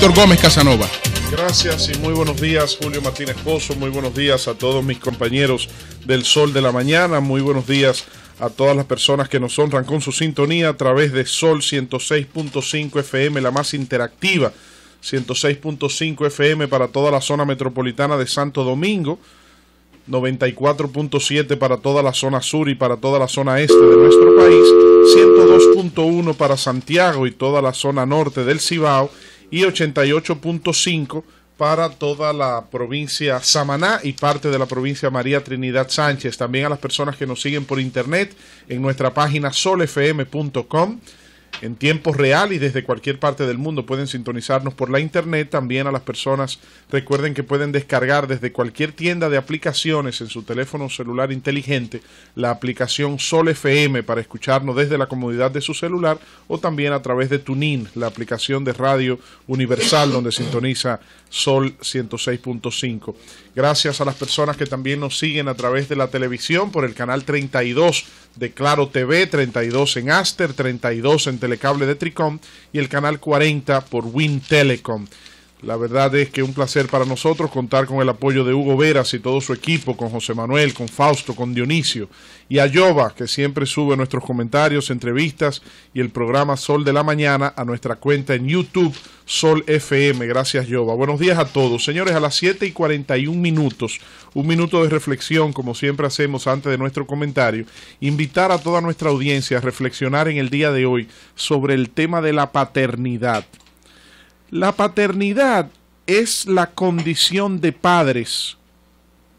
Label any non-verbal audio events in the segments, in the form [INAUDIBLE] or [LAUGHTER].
Víctor Gómez Casanova. Gracias y muy buenos días, Julio Martínez Pozo, Muy buenos días a todos mis compañeros del Sol de la Mañana. Muy buenos días a todas las personas que nos honran con su sintonía a través de Sol 106.5 FM, la más interactiva. 106.5 FM para toda la zona metropolitana de Santo Domingo. 94.7 para toda la zona sur y para toda la zona este de nuestro país, 102.1 para Santiago y toda la zona norte del Cibao y 88.5 para toda la provincia Samaná y parte de la provincia María Trinidad Sánchez. También a las personas que nos siguen por internet en nuestra página solfm.com en tiempo real y desde cualquier parte del mundo. Pueden sintonizarnos por la internet. También a las personas recuerden que pueden descargar desde cualquier tienda de aplicaciones en su teléfono celular inteligente la aplicación Sol FM para escucharnos desde la comodidad de su celular o también a través de TuneIn, la aplicación de radio universal donde sintoniza Sol 106.5. Gracias a las personas que también nos siguen a través de la televisión por el canal 32 de Claro TV, 32 en Aster, 32 en Telecable de Tricom y el canal 40 por Win Telecom. La verdad es que un placer para nosotros contar con el apoyo de Hugo Veras y todo su equipo, con José Manuel, con Fausto, con Dionisio y a Yoba, que siempre sube nuestros comentarios, entrevistas y el programa Sol de la Mañana a nuestra cuenta en YouTube Sol FM. Gracias, Yoba. Buenos días a todos. Señores, a las 7 y 41 minutos, un minuto de reflexión, como siempre hacemos antes de nuestro comentario, invitar a toda nuestra audiencia a reflexionar en el día de hoy sobre el tema de la paternidad. La paternidad es la condición de padres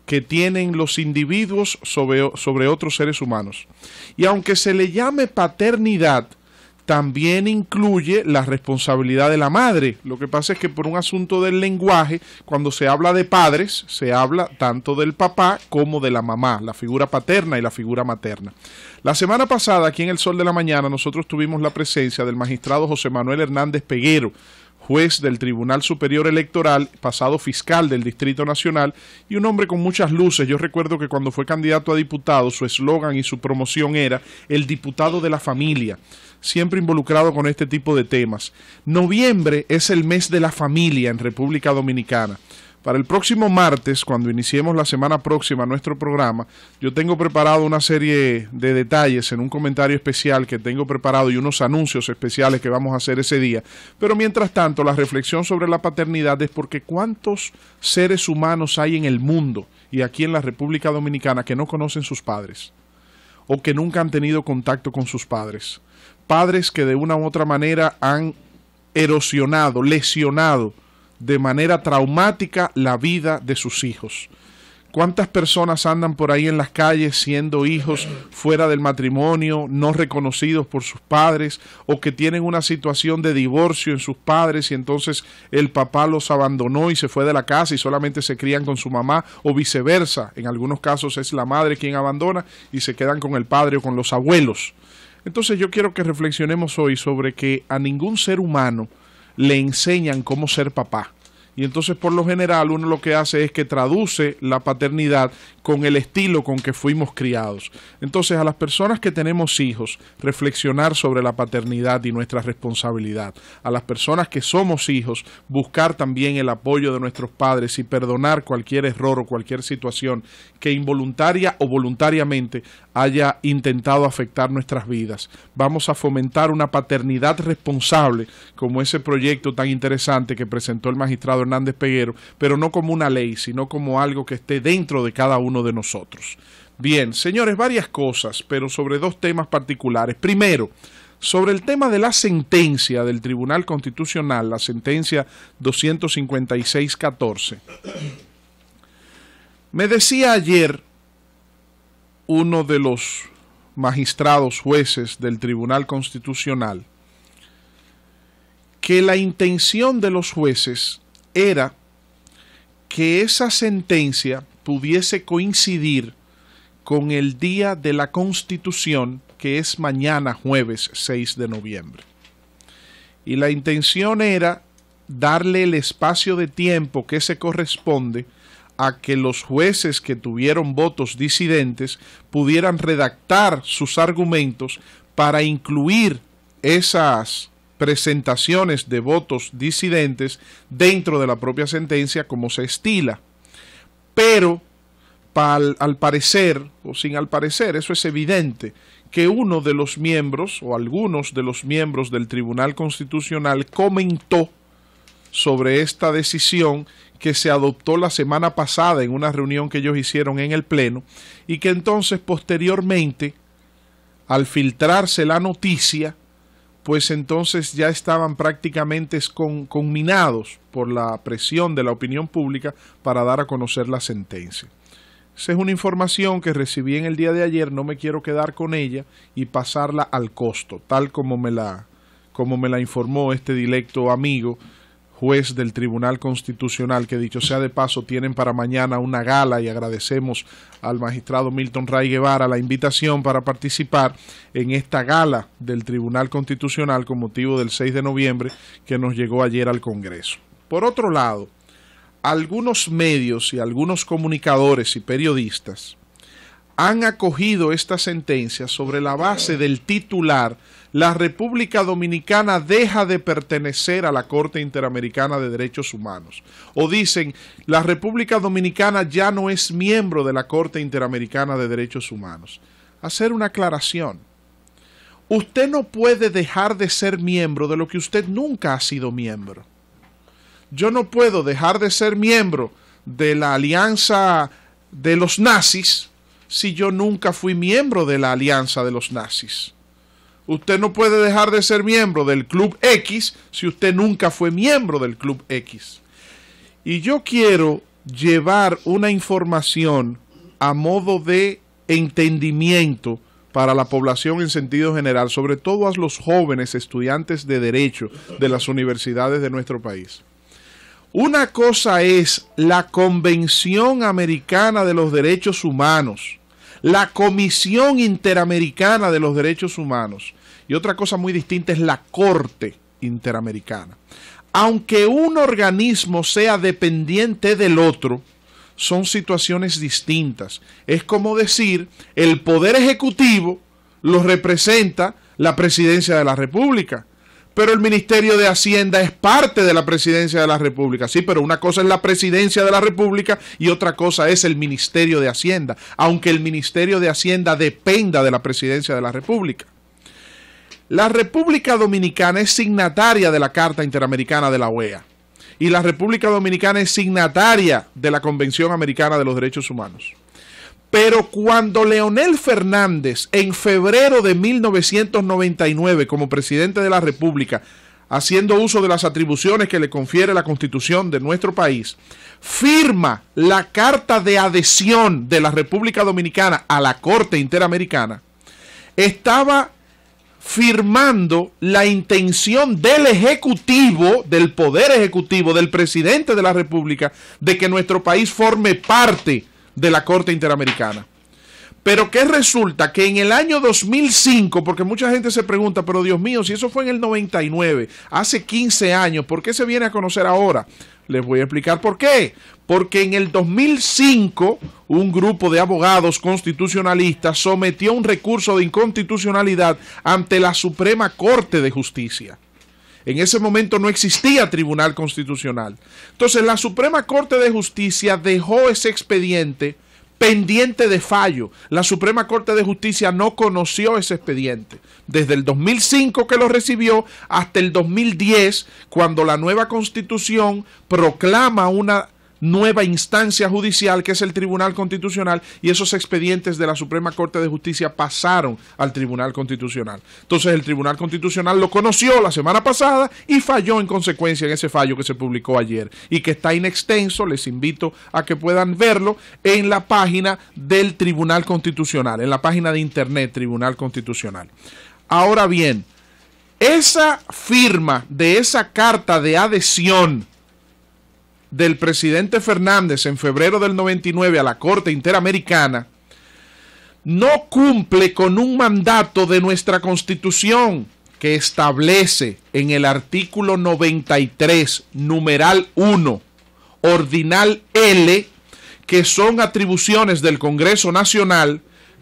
que tienen los individuos sobre, otros seres humanos. Y aunque se le llame paternidad, también incluye la responsabilidad de la madre. Lo que pasa es que por un asunto del lenguaje, cuando se habla de padres, se habla tanto del papá como de la mamá, la figura paterna y la figura materna. La semana pasada, aquí en el Sol de la Mañana, nosotros tuvimos la presencia del magistrado José Manuel Hernández Peguero, juez del Tribunal Superior Electoral, pasado fiscal del Distrito Nacional y un hombre con muchas luces. Yo recuerdo que cuando fue candidato a diputado, su eslogan y su promoción era el diputado de la familia, siempre involucrado con este tipo de temas. Noviembre es el mes de la familia en República Dominicana. Para el próximo martes, cuando iniciemos la semana próxima nuestro programa, yo tengo preparado una serie de detalles en un comentario especial que tengo preparado y unos anuncios especiales que vamos a hacer ese día. Pero mientras tanto, la reflexión sobre la paternidad es porque cuántos seres humanos hay en el mundo y aquí en la República Dominicana que no conocen sus padres o que nunca han tenido contacto con sus padres. Padres que de una u otra manera han erosionado, lesionado de manera traumática la vida de sus hijos. ¿Cuántas personas andan por ahí en las calles siendo hijos fuera del matrimonio, no reconocidos por sus padres, o que tienen una situación de divorcio en sus padres y entonces el papá los abandonó y se fue de la casa y solamente se crían con su mamá, o viceversa? En algunos casos es la madre quien abandona y se quedan con el padre o con los abuelos. Entonces yo quiero que reflexionemos hoy sobre que a ningún ser humano le enseñan cómo ser papá y entonces por lo general uno lo que hace es que traduce la paternidad con el estilo con que fuimos criados. Entonces a las personas que tenemos hijos, reflexionar sobre la paternidad y nuestra responsabilidad. A las personas que somos hijos, buscar también el apoyo de nuestros padres y perdonar cualquier error o cualquier situación que involuntaria o voluntariamente haya intentado afectar nuestras vidas. Vamos a fomentar una paternidad responsable como ese proyecto tan interesante que presentó el magistrado pero no como una ley, sino como algo que esté dentro de cada uno de nosotros. Bien, señores, varias cosas, pero sobre dos temas particulares. Primero, sobre el tema de la sentencia del Tribunal Constitucional, la sentencia 256-14. Me decía ayer uno de los magistrados jueces del Tribunal Constitucional que la intención de los jueces era que esa sentencia pudiese coincidir con el día de la Constitución, que es mañana jueves 6 de noviembre. Y la intención era darle el espacio de tiempo que se corresponde a que los jueces que tuvieron votos disidentes pudieran redactar sus argumentos para incluir esas presentaciones de votos disidentes dentro de la propia sentencia como se estila. Pero al parecer, o sin al parecer, eso es evidente, que uno de los miembros o algunos de los miembros del Tribunal Constitucional comentó sobre esta decisión que se adoptó la semana pasada en una reunión que ellos hicieron en el Pleno y que entonces posteriormente, al filtrarse la noticia, pues entonces ya estaban prácticamente conminados por la presión de la opinión pública para dar a conocer la sentencia. Esa es una información que recibí en el día de ayer, no me quiero quedar con ella y pasarla al costo, tal como me la, como me la informó este dilecto amigo juez del Tribunal Constitucional, que dicho sea de paso, tienen para mañana una gala y agradecemos al magistrado Milton Ray Guevara la invitación para participar en esta gala del Tribunal Constitucional con motivo del 6 de noviembre que nos llegó ayer al Congreso. Por otro lado, algunos medios y algunos comunicadores y periodistas han acogido esta sentencia sobre la base del titular la República Dominicana deja de pertenecer a la Corte Interamericana de Derechos Humanos. O dicen, la República Dominicana ya no es miembro de la Corte Interamericana de Derechos Humanos. Hacer una aclaración. Usted no puede dejar de ser miembro de lo que usted nunca ha sido miembro. Yo no puedo dejar de ser miembro de la alianza de los nazis si yo nunca fui miembro de la alianza de los nazis. Usted no puede dejar de ser miembro del Club X si usted nunca fue miembro del Club X. Y yo quiero llevar una información a modo de entendimiento para la población en sentido general, sobre todo a los jóvenes estudiantes de derecho de las universidades de nuestro país. Una cosa es la Convención Americana de los Derechos Humanos, la Comisión Interamericana de los Derechos Humanos, y otra cosa muy distinta es la Corte Interamericana. Aunque un organismo sea dependiente del otro, son situaciones distintas. Es como decir, el Poder Ejecutivo lo representa la Presidencia de la República pero el Ministerio de Hacienda es parte de la Presidencia de la República. Sí, pero una cosa es la Presidencia de la República y otra cosa es el Ministerio de Hacienda, aunque el Ministerio de Hacienda dependa de la Presidencia de la República. La República Dominicana es signataria de la Carta Interamericana de la OEA y la República Dominicana es signataria de la Convención Americana de los Derechos Humanos. Pero cuando Leonel Fernández, en febrero de 1999, como presidente de la República, haciendo uso de las atribuciones que le confiere la Constitución de nuestro país, firma la carta de adhesión de la República Dominicana a la Corte Interamericana, estaba firmando la intención del Ejecutivo, del Poder Ejecutivo, del Presidente de la República, de que nuestro país forme parte de la Corte Interamericana. Pero que resulta que en el año 2005, porque mucha gente se pregunta, pero Dios mío, si eso fue en el 99, hace 15 años, ¿por qué se viene a conocer ahora? Les voy a explicar por qué. Porque en el 2005 un grupo de abogados constitucionalistas sometió un recurso de inconstitucionalidad ante la Suprema Corte de Justicia. En ese momento no existía tribunal constitucional. Entonces la Suprema Corte de Justicia dejó ese expediente pendiente de fallo. La Suprema Corte de Justicia no conoció ese expediente. Desde el 2005 que lo recibió hasta el 2010, cuando la nueva constitución proclama una nueva instancia judicial que es el Tribunal Constitucional y esos expedientes de la Suprema Corte de Justicia pasaron al Tribunal Constitucional. Entonces el Tribunal Constitucional lo conoció la semana pasada y falló en consecuencia en ese fallo que se publicó ayer y que está inextenso, les invito a que puedan verlo en la página del Tribunal Constitucional, en la página de Internet Tribunal Constitucional. Ahora bien, esa firma de esa carta de adhesión del presidente Fernández en febrero del 99 a la Corte Interamericana no cumple con un mandato de nuestra Constitución que establece en el artículo 93, numeral 1, ordinal L, que son atribuciones del Congreso Nacional,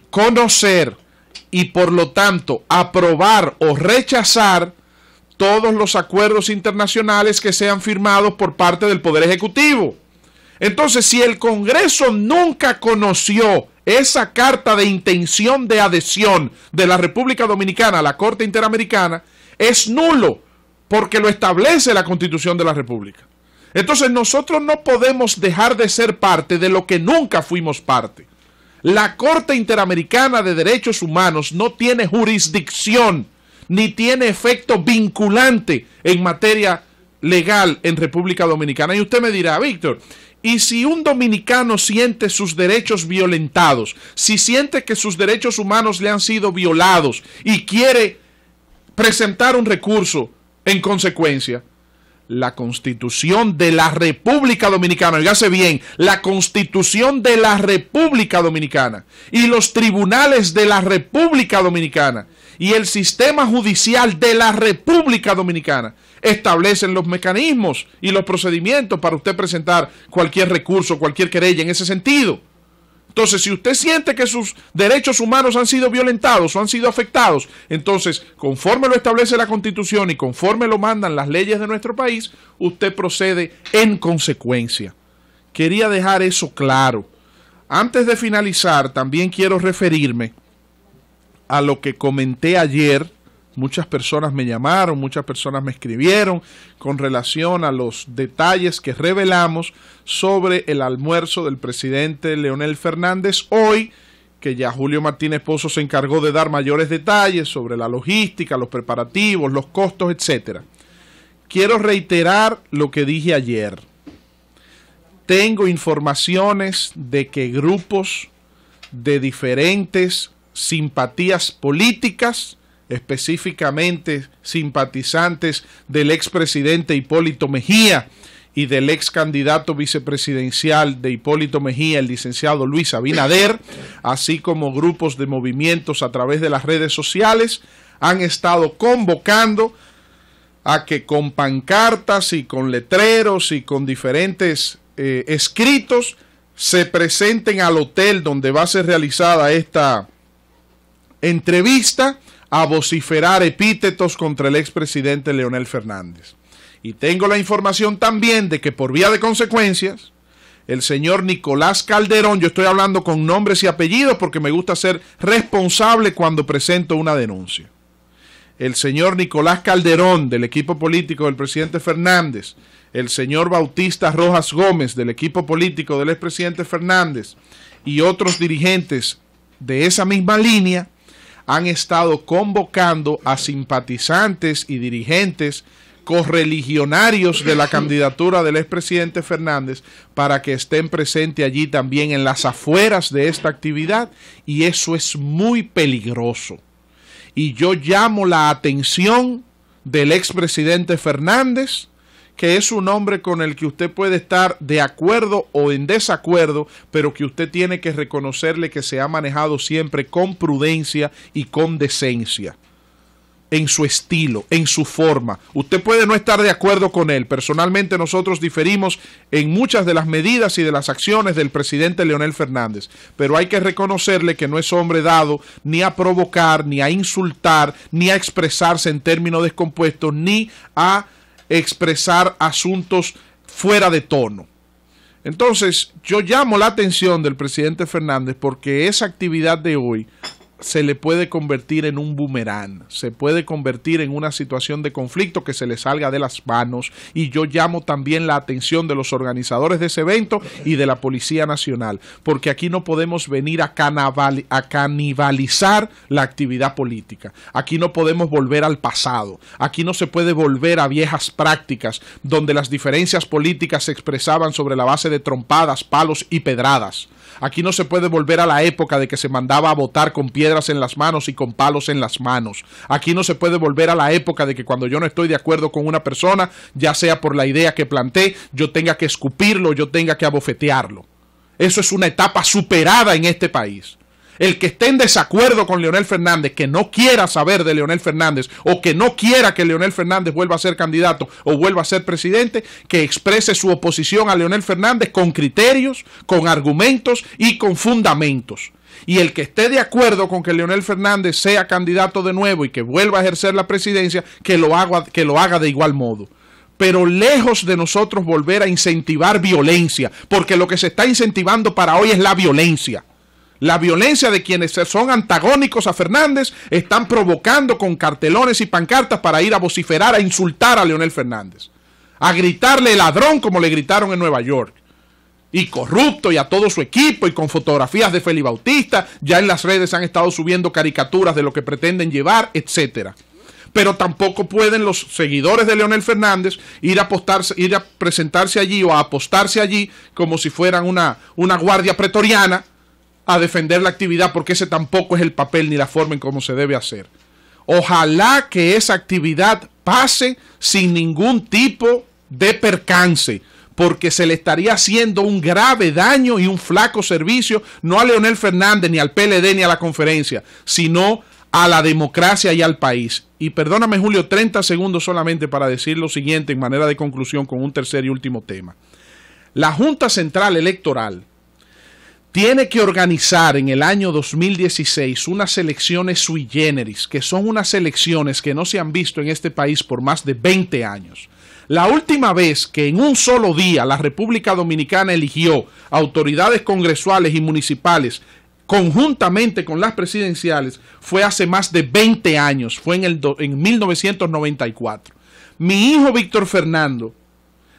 conocer y por lo tanto aprobar o rechazar todos los acuerdos internacionales que sean firmados por parte del Poder Ejecutivo. Entonces, si el Congreso nunca conoció esa carta de intención de adhesión de la República Dominicana a la Corte Interamericana, es nulo porque lo establece la Constitución de la República. Entonces nosotros no podemos dejar de ser parte de lo que nunca fuimos parte. La Corte Interamericana de Derechos Humanos no tiene jurisdicción ni tiene efecto vinculante en materia legal en República Dominicana. Y usted me dirá, Víctor, y si un dominicano siente sus derechos violentados, si siente que sus derechos humanos le han sido violados y quiere presentar un recurso en consecuencia, la constitución de la República Dominicana, hace bien, la constitución de la República Dominicana y los tribunales de la República Dominicana y el sistema judicial de la República Dominicana establecen los mecanismos y los procedimientos para usted presentar cualquier recurso, cualquier querella en ese sentido. Entonces, si usted siente que sus derechos humanos han sido violentados o han sido afectados, entonces, conforme lo establece la Constitución y conforme lo mandan las leyes de nuestro país, usted procede en consecuencia. Quería dejar eso claro. Antes de finalizar, también quiero referirme a lo que comenté ayer, muchas personas me llamaron, muchas personas me escribieron con relación a los detalles que revelamos sobre el almuerzo del presidente Leonel Fernández hoy, que ya Julio Martínez Pozo se encargó de dar mayores detalles sobre la logística, los preparativos, los costos, etc. Quiero reiterar lo que dije ayer. Tengo informaciones de que grupos de diferentes simpatías políticas, específicamente simpatizantes del expresidente Hipólito Mejía y del ex candidato vicepresidencial de Hipólito Mejía, el licenciado Luis Abinader, así como grupos de movimientos a través de las redes sociales, han estado convocando a que con pancartas y con letreros y con diferentes eh, escritos se presenten al hotel donde va a ser realizada esta entrevista a vociferar epítetos contra el expresidente Leonel Fernández. Y tengo la información también de que por vía de consecuencias, el señor Nicolás Calderón, yo estoy hablando con nombres y apellidos porque me gusta ser responsable cuando presento una denuncia. El señor Nicolás Calderón del equipo político del presidente Fernández, el señor Bautista Rojas Gómez del equipo político del expresidente Fernández y otros dirigentes de esa misma línea han estado convocando a simpatizantes y dirigentes correligionarios de la [LAUGHS] candidatura del expresidente Fernández para que estén presentes allí también en las afueras de esta actividad y eso es muy peligroso. Y yo llamo la atención del expresidente Fernández que es un hombre con el que usted puede estar de acuerdo o en desacuerdo, pero que usted tiene que reconocerle que se ha manejado siempre con prudencia y con decencia en su estilo, en su forma. Usted puede no estar de acuerdo con él. Personalmente nosotros diferimos en muchas de las medidas y de las acciones del presidente Leonel Fernández, pero hay que reconocerle que no es hombre dado ni a provocar, ni a insultar, ni a expresarse en términos descompuestos, ni a expresar asuntos fuera de tono. Entonces, yo llamo la atención del presidente Fernández porque esa actividad de hoy se le puede convertir en un boomerang, se puede convertir en una situación de conflicto que se le salga de las manos y yo llamo también la atención de los organizadores de ese evento y de la Policía Nacional, porque aquí no podemos venir a, a canibalizar la actividad política, aquí no podemos volver al pasado, aquí no se puede volver a viejas prácticas donde las diferencias políticas se expresaban sobre la base de trompadas, palos y pedradas Aquí no se puede volver a la época de que se mandaba a votar con piedras en las manos y con palos en las manos. Aquí no se puede volver a la época de que cuando yo no estoy de acuerdo con una persona, ya sea por la idea que planteé, yo tenga que escupirlo, yo tenga que abofetearlo. Eso es una etapa superada en este país. El que esté en desacuerdo con Leonel Fernández, que no quiera saber de Leonel Fernández o que no quiera que Leonel Fernández vuelva a ser candidato o vuelva a ser presidente, que exprese su oposición a Leonel Fernández con criterios, con argumentos y con fundamentos. Y el que esté de acuerdo con que Leonel Fernández sea candidato de nuevo y que vuelva a ejercer la presidencia, que lo haga, que lo haga de igual modo pero lejos de nosotros volver a incentivar violencia, porque lo que se está incentivando para hoy es la violencia. La violencia de quienes son antagónicos a Fernández están provocando con cartelones y pancartas para ir a vociferar, a insultar a Leonel Fernández, a gritarle ladrón como le gritaron en Nueva York, y corrupto y a todo su equipo y con fotografías de Feli Bautista, ya en las redes han estado subiendo caricaturas de lo que pretenden llevar, etcétera pero tampoco pueden los seguidores de Leonel Fernández ir a, apostarse, ir a presentarse allí o a apostarse allí como si fueran una, una guardia pretoriana a defender la actividad porque ese tampoco es el papel ni la forma en cómo se debe hacer. Ojalá que esa actividad pase sin ningún tipo de percance, porque se le estaría haciendo un grave daño y un flaco servicio, no a Leonel Fernández, ni al PLD, ni a la conferencia, sino a la democracia y al país. Y perdóname Julio, 30 segundos solamente para decir lo siguiente en manera de conclusión con un tercer y último tema. La Junta Central Electoral, tiene que organizar en el año 2016 unas elecciones sui generis, que son unas elecciones que no se han visto en este país por más de 20 años. La última vez que en un solo día la República Dominicana eligió autoridades congresuales y municipales conjuntamente con las presidenciales fue hace más de 20 años, fue en, el en 1994. Mi hijo Víctor Fernando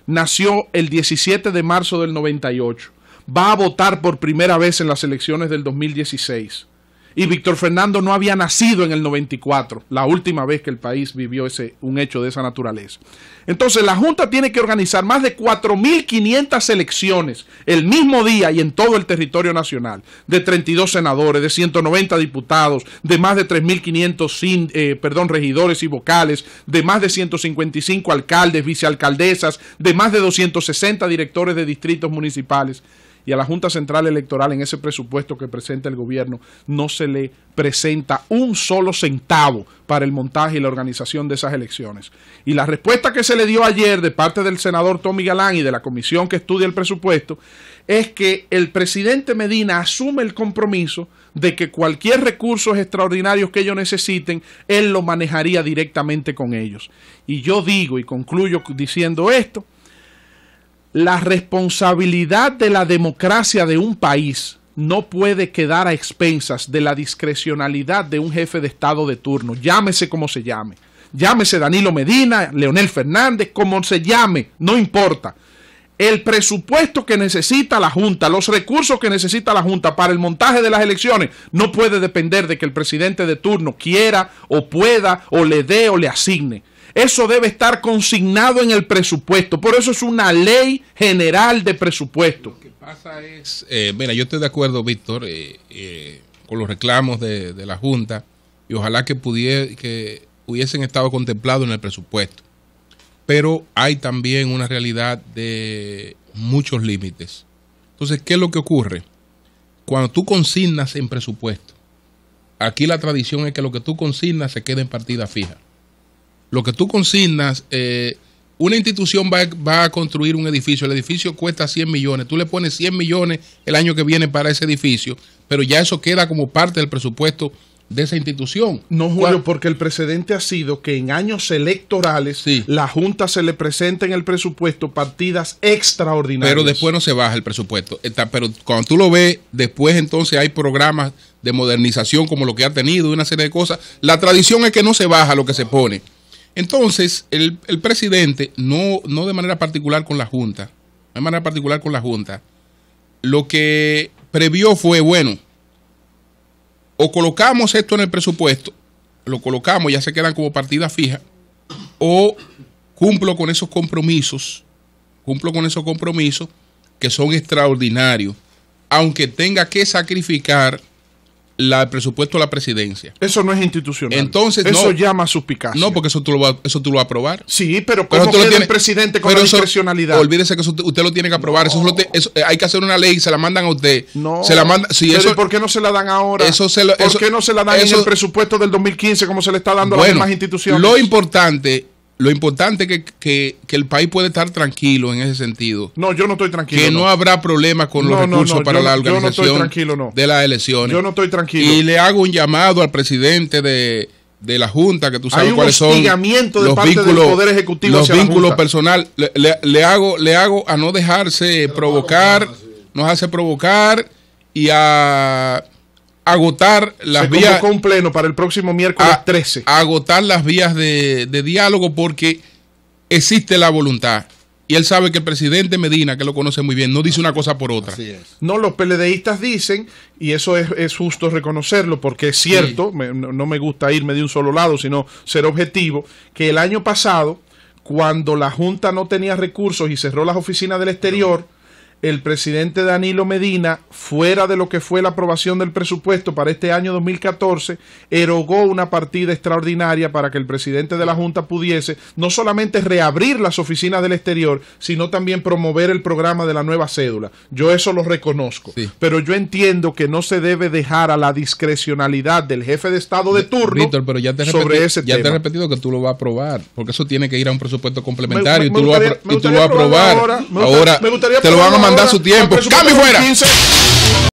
nació el 17 de marzo del 98 va a votar por primera vez en las elecciones del 2016. Y Víctor Fernando no había nacido en el 94, la última vez que el país vivió ese, un hecho de esa naturaleza. Entonces la Junta tiene que organizar más de 4.500 elecciones el mismo día y en todo el territorio nacional, de 32 senadores, de 190 diputados, de más de 3.500 eh, perdón, regidores y vocales, de más de 155 alcaldes, vicealcaldesas, de más de 260 directores de distritos municipales y a la Junta Central Electoral en ese presupuesto que presenta el gobierno no se le presenta un solo centavo para el montaje y la organización de esas elecciones. Y la respuesta que se le dio ayer de parte del senador Tommy Galán y de la comisión que estudia el presupuesto es que el presidente Medina asume el compromiso de que cualquier recurso extraordinario que ellos necesiten, él lo manejaría directamente con ellos. Y yo digo y concluyo diciendo esto, la responsabilidad de la democracia de un país no puede quedar a expensas de la discrecionalidad de un jefe de Estado de turno, llámese como se llame. Llámese Danilo Medina, Leonel Fernández, como se llame, no importa. El presupuesto que necesita la Junta, los recursos que necesita la Junta para el montaje de las elecciones, no puede depender de que el presidente de turno quiera o pueda o le dé o le asigne. Eso debe estar consignado en el presupuesto. Por eso es una ley general de presupuesto. Lo que pasa es, eh, mira, yo estoy de acuerdo, Víctor, eh, eh, con los reclamos de, la Junta y ojalá que, que hubiesen estado contemplados en el presupuesto. Pero hay también una realidad de muchos límites. Entonces, ¿qué es lo que ocurre? Cuando tú consignas en presupuesto, aquí la tradición es que lo que tú consignas se quede en partida fija lo que tú consignas, eh, una institución va, a construir un edificio, el edificio cuesta 100 millones, tú le pones 100 millones el año que viene para ese edificio, pero ya eso queda como parte del presupuesto de esa institución. No, Julio, porque el precedente ha sido que en años electorales la Junta se le presenta en el presupuesto partidas extraordinarias. Pero después no se baja el presupuesto. Pero cuando tú lo ves, después entonces hay programas de modernización como lo que ha tenido, y una serie de cosas. La tradición es que no se baja lo que se pone. Entonces, el, presidente, no, no de manera particular con la Junta, de manera particular con la Junta, lo que previó fue, bueno, o colocamos esto en el presupuesto, lo colocamos, ya se quedan como partida fija, o cumplo con esos compromisos, cumplo con esos compromisos que son extraordinarios, aunque tenga que sacrificar la, el presupuesto de la presidencia. Eso no es institucional. Entonces, eso llama llama suspicacia. No, porque eso tú lo vas eso tú lo a aprobar. Sí, pero ¿cómo queda lo tiene, presidente con discrecionalidad? olvídese que usted lo tiene que aprobar. Eso, eh, hay que hacer una ley y se la mandan a usted. No. Se la manda, eso, ¿Por qué no se la dan ahora? Eso se lo, ¿Por qué no se la dan en el presupuesto del 2015 como se le está dando a las demás instituciones? Lo importante lo importante es que, el país puede estar tranquilo en ese sentido. No, yo no estoy tranquilo. Que no, habrá problemas con los recursos para la organización de las elecciones. Yo no estoy tranquilo. Y le hago un llamado al presidente de, la Junta, que tú sabes cuáles son de los parte vínculos, del poder ejecutivo los vínculos personal. Le, le, hago, le hago a no dejarse provocar, nos hace provocar y a agotar las vías. con pleno para el próximo miércoles a, 13. Agotar las vías de, diálogo porque existe la voluntad. Y él sabe que el presidente Medina, que lo conoce muy bien, no dice una cosa por otra. No, los peledeístas dicen, y eso es, justo reconocerlo, porque es cierto, no me gusta irme de un solo lado, sino ser objetivo, que el año pasado, cuando la Junta no tenía recursos y cerró las oficinas del exterior, el presidente Danilo Medina, fuera de lo que fue la aprobación del presupuesto para este año 2014, erogó una partida extraordinaria para que el presidente de la Junta pudiese no solamente reabrir las oficinas del exterior, sino también promover el programa de la nueva cédula. Yo eso lo reconozco, pero yo entiendo que no se debe dejar a la discrecionalidad del jefe de Estado de turno pero ya te sobre ese ya te he repetido que tú lo vas a aprobar, porque eso tiene que ir a un presupuesto complementario y tú lo vas a aprobar. Ahora, te lo van a mandar su tiempo. Cambio fuera.